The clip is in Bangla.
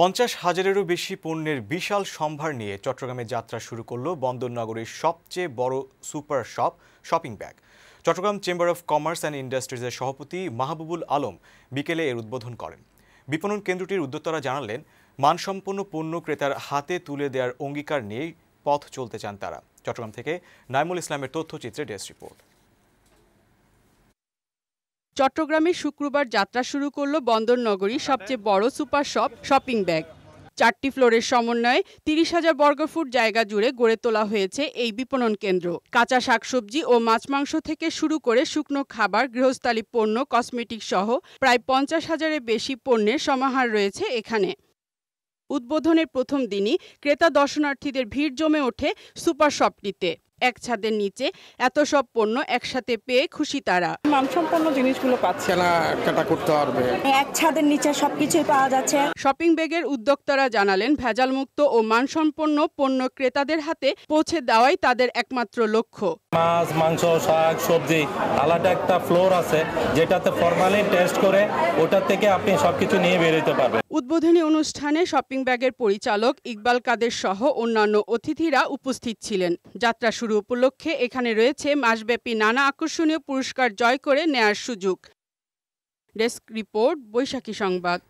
পঞ্চাশ হাজারেরও বেশি পণ্যের বিশাল সম্ভার নিয়ে চট্টগ্রামে যাত্রা শুরু করল বন্দর সবচেয়ে বড় super shop shopping bag Chattogram chamber of commerce and ইন্ডাস্ট্রিজের সভাপতি মাহবুবুল আলম বিকেলে এর উদ্বোধন করেন বিপণন কেন্দ্রটির উদ্যোক্তারা জানালেন মানসম্পন্ন পণ্য ক্রেতার হাতে তুলে দেওয়ার অঙ্গীকার নিয়েই পথ চলতে চান তারা চট্টগ্রাম থেকে নাইমুল ইসলামের তথ্যচিত্রে ডেস্ক রিপোর্ট চট্টগ্রামে শুক্রবার যাত্রা শুরু করল বন্দর সবচেয়ে বড় সুপার শপ শপিং ব্যাগ চারটি ফ্লোরের সমন্বয়ে তিরিশ হাজার বর্গফুট জায়গা জুড়ে গড়ে তোলা হয়েছে এই বিপণন কেন্দ্র কাঁচা শাকসবজি ও মাছ মাংস থেকে শুরু করে শুকনো খাবার গৃহস্থালী পণ্য কসমেটিক সহ প্রায় পঞ্চাশ হাজারের বেশি পণ্যের সমাহার রয়েছে এখানে উদ্বোধনের প্রথম দিনই ক্রেতা দর্শনার্থীদের ভিড় জমে ওঠে সুপার শপটিতে এক ছাদের নিচে এত সব পণ্য একসাথে পেয়ে খুশি তারা মানসম্পন্ন জিনিসগুলো পাচ্ছে না কাটা করতে পারবে এক ছাদের নিচে সবকিছুই পাওয়া যাচ্ছে শপিং ব্যাগের উদ্যোক্তারা জানালেন ভেজালমুক্ত ও মানসম্পন্ন পণ্য ক্রেতাদের হাতে পৌঁছে দেওয়াই তাদের একমাত্র লক্ষ্য মাছ মাংস শাক সবজি আলাদা একটা ফ্লোর আছে যেটাতে ফরমালিন টেস্ট করে ওটা থেকে আপনি সবকিছু নিয়ে বেরোতে পারবেন উদ্বোধনী অনুষ্ঠানে শপিং ব্যাগের পরিচালক ইকবাল কাদের সহ অন্যান্য অতিথিরা উপস্থিত ছিলেন যাত্রা শুরু উপলক্ষে এখানে রয়েছে মাসব্যাপী নানা আকর্ষণীয় পুরস্কার জয় করে নেয়ার সুযোগ ডেস্ক রিপোর্ট বৈশাখী সংবাদ